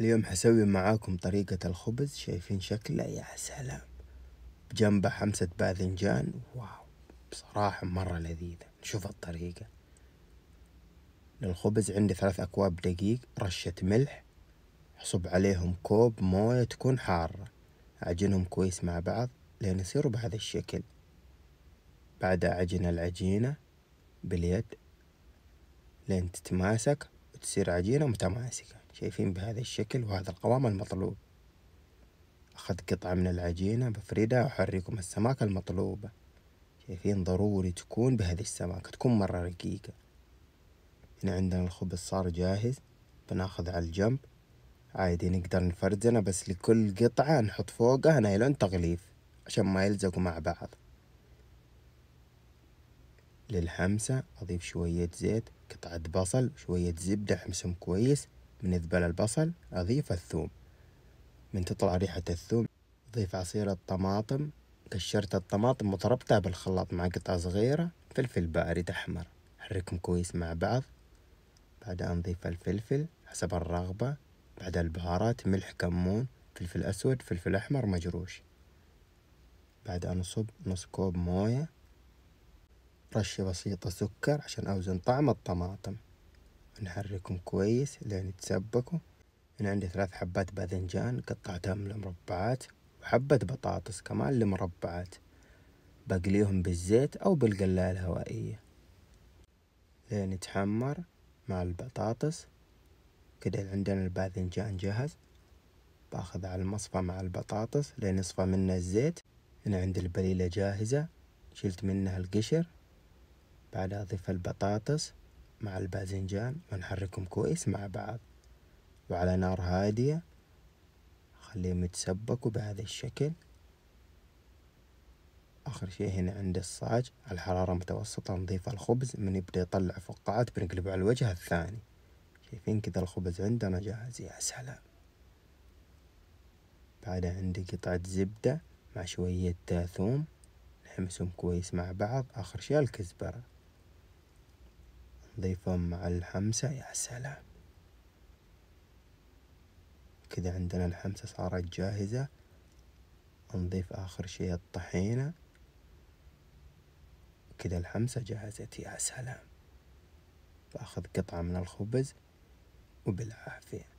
اليوم حسوي معاكم طريقة الخبز شايفين شكله يا سلام بجنبه حمسة باذنجان واو بصراحة مرة لذيذة نشوف الطريقة للخبز عندي ثلاث أكواب دقيق رشة ملح أحصب عليهم كوب موية تكون حارة أعجنهم كويس مع بعض لين يصيروا بهذا الشكل بعدها عجن العجينة باليد لين تتماسك وتصير عجينة متماسكة شايفين بهذا الشكل وهذا القوام المطلوب أخذ قطعة من العجينة بفردها وحريكم السماكة المطلوبة شايفين ضروري تكون بهذه السماكة تكون مرة رقيقة هنا عندنا الخبز صار جاهز بناخذ على الجنب عادي نقدر نفرزنه بس لكل قطعة نحط فوقها نايلون تغليف عشان ما يلزقوا مع بعض للحمسة أضيف شوية زيت قطعة بصل شوية زبدة أحمسهم كويس من اذبال البصل أضيف الثوم من تطلع ريحة الثوم أضيف عصير الطماطم قشرت الطماطم وضربتها بالخلاط مع قطع صغيرة فلفل بارد أحمر حركهم كويس مع بعض بعد أن نضيف الفلفل حسب الرغبة بعد البهارات ملح كمون فلفل أسود فلفل أحمر مجروش بعد أن نصب نص كوب موية رشة بسيطة سكر عشان أوزن طعم الطماطم نحركهم كويس لين يتسبكوا انا عندي ثلاث حبات باذنجان قطعتهم لمربعات وحبة بطاطس كمان لمربعات بقليهم بالزيت أو بالقلاية الهوائية لين يتحمر مع البطاطس كده عندنا الباذنجان جاهز باخذ على المصفى مع البطاطس لين يصفى منه الزيت انا عندي البليلة جاهزة شلت منها القشر بعدها أضيف البطاطس مع الباذنجان ونحركهم كويس مع بعض وعلى نار هادية خليهم يتسبكوا بهذا الشكل آخر شي هنا عند الصاج على حرارة متوسطة نضيف الخبز من يبدأ يطلع فقاعات بنقلبه على الوجه الثاني شايفين كذا الخبز عندنا جاهز يا سلام بعدها عندي قطعة زبدة مع شوية ثوم نحمسهم كويس مع بعض آخر شي الكزبرة نضيفهم مع الحمسة يا سلام كذا عندنا الحمسة صارت جاهزة نضيف آخر شي الطحينة كذا الحمسة جاهزت يا سلام باخذ قطعة من الخبز وبالعافية